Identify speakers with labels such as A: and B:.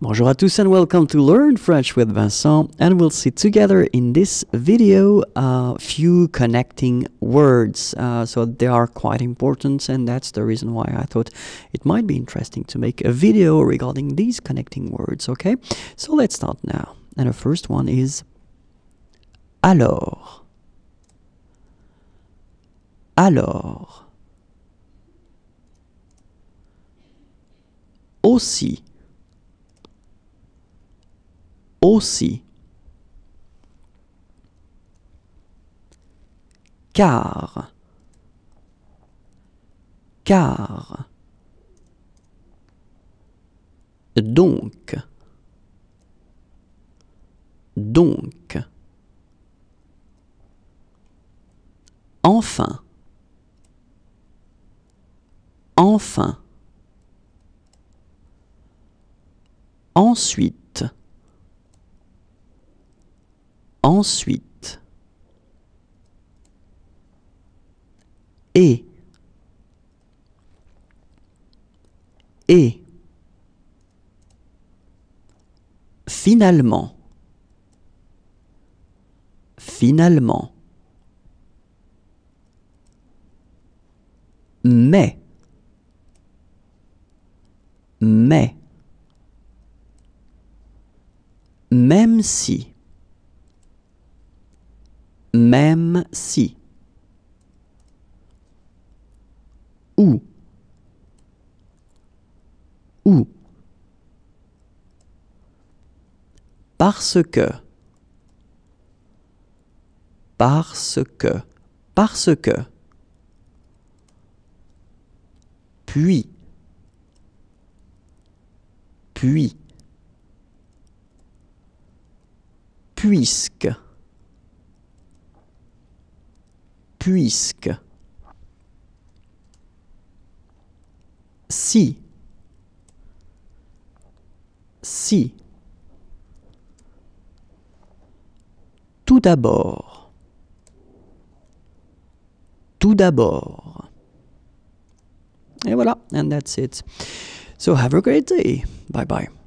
A: Bonjour à tous and welcome to Learn French with Vincent and we'll see together in this video a few connecting words uh, so they are quite important and that's the reason why I thought it might be interesting to make a video regarding these connecting words okay so let's start now and the first one is alors alors aussi aussi. Car, car, donc, donc, enfin, enfin, ensuite, ensuite et et finalement finalement mais mais même si même si ou ou parce que parce que parce que puis puis puisque puisque si si tout d'abord tout d'abord et voilà and that's it so have a great day bye bye